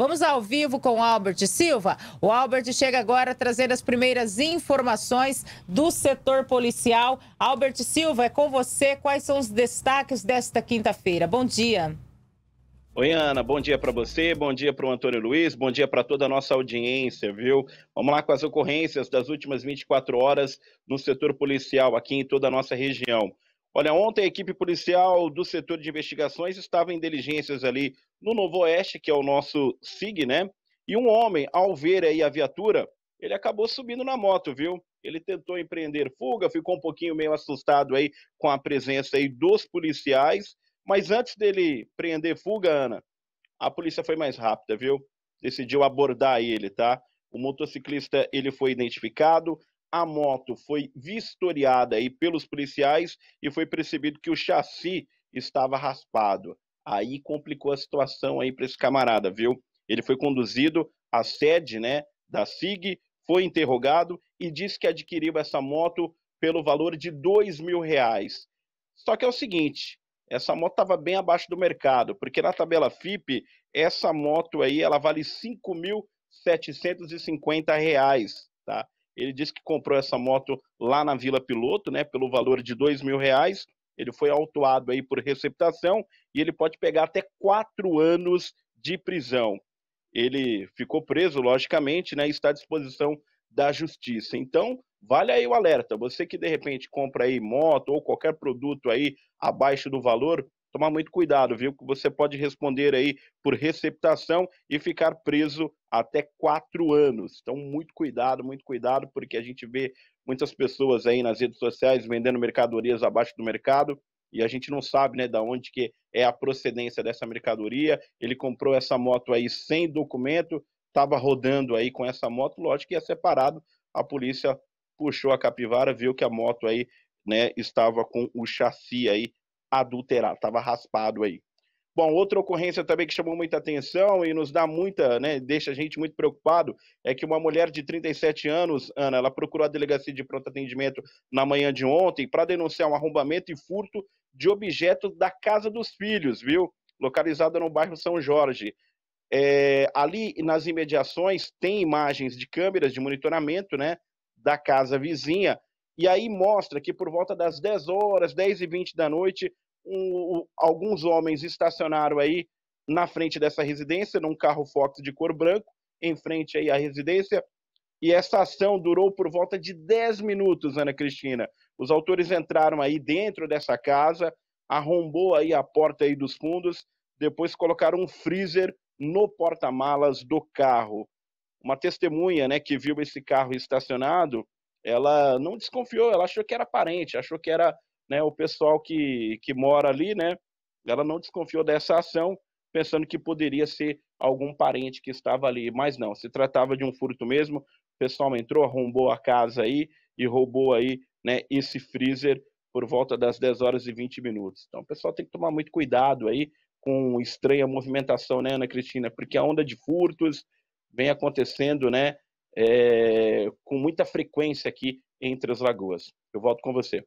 Vamos ao vivo com o Albert Silva. O Albert chega agora trazendo as primeiras informações do setor policial. Albert Silva, é com você. Quais são os destaques desta quinta-feira? Bom dia. Oi, Ana, bom dia para você, bom dia para o Antônio Luiz, bom dia para toda a nossa audiência, viu? Vamos lá com as ocorrências das últimas 24 horas no setor policial aqui em toda a nossa região. Olha, ontem a equipe policial do setor de investigações estava em diligências ali no Novo Oeste, que é o nosso SIG, né? E um homem, ao ver aí a viatura, ele acabou subindo na moto, viu? Ele tentou empreender fuga, ficou um pouquinho meio assustado aí com a presença aí dos policiais, mas antes dele prender fuga, Ana, a polícia foi mais rápida, viu? Decidiu abordar ele, tá? O motociclista ele foi identificado, a moto foi vistoriada aí pelos policiais e foi percebido que o chassi estava raspado. Aí complicou a situação aí para esse camarada, viu? Ele foi conduzido à sede, né, da SIG, foi interrogado e disse que adquiriu essa moto pelo valor de dois mil reais. Só que é o seguinte, essa moto estava bem abaixo do mercado, porque na tabela FIP essa moto aí ela vale cinco mil setecentos e cinquenta reais, tá? Ele disse que comprou essa moto lá na Vila Piloto, né, pelo valor de dois mil reais. Ele foi autuado aí por receptação e ele pode pegar até quatro anos de prisão. Ele ficou preso, logicamente, né, e está à disposição da justiça. Então, vale aí o alerta. Você que de repente compra aí moto ou qualquer produto aí abaixo do valor, tomar muito cuidado, viu? Que você pode responder aí por receptação e ficar preso até quatro anos. Então, muito cuidado, muito cuidado, porque a gente vê muitas pessoas aí nas redes sociais vendendo mercadorias abaixo do mercado e a gente não sabe, né, da onde que é a procedência dessa mercadoria. Ele comprou essa moto aí sem documento, estava rodando aí com essa moto, lógico que ia separado. A polícia puxou a capivara, viu que a moto aí, né, estava com o chassi aí adulterado, estava raspado aí. Bom, outra ocorrência também que chamou muita atenção e nos dá muita, né, deixa a gente muito preocupado, é que uma mulher de 37 anos, Ana, ela procurou a delegacia de pronto atendimento na manhã de ontem para denunciar um arrombamento e furto de objetos da casa dos filhos, viu? Localizada no bairro São Jorge. É, ali nas imediações tem imagens de câmeras de monitoramento, né, da casa vizinha e aí mostra que por volta das 10 horas, 10 e 20 da noite, um, alguns homens estacionaram aí na frente dessa residência, num carro Fox de cor branco, em frente aí à residência. E essa ação durou por volta de 10 minutos, Ana Cristina. Os autores entraram aí dentro dessa casa, arrombou aí a porta aí dos fundos, depois colocaram um freezer no porta-malas do carro. Uma testemunha, né, que viu esse carro estacionado, ela não desconfiou, ela achou que era parente, achou que era né, o pessoal que, que mora ali, né? Ela não desconfiou dessa ação, pensando que poderia ser algum parente que estava ali, mas não, se tratava de um furto mesmo. O pessoal entrou, arrombou a casa aí e roubou aí, né, esse freezer por volta das 10 horas e 20 minutos. Então, o pessoal tem que tomar muito cuidado aí com estranha movimentação, né, Ana Cristina? Porque a onda de furtos vem acontecendo, né, é, com muita frequência aqui entre as lagoas. Eu volto com você.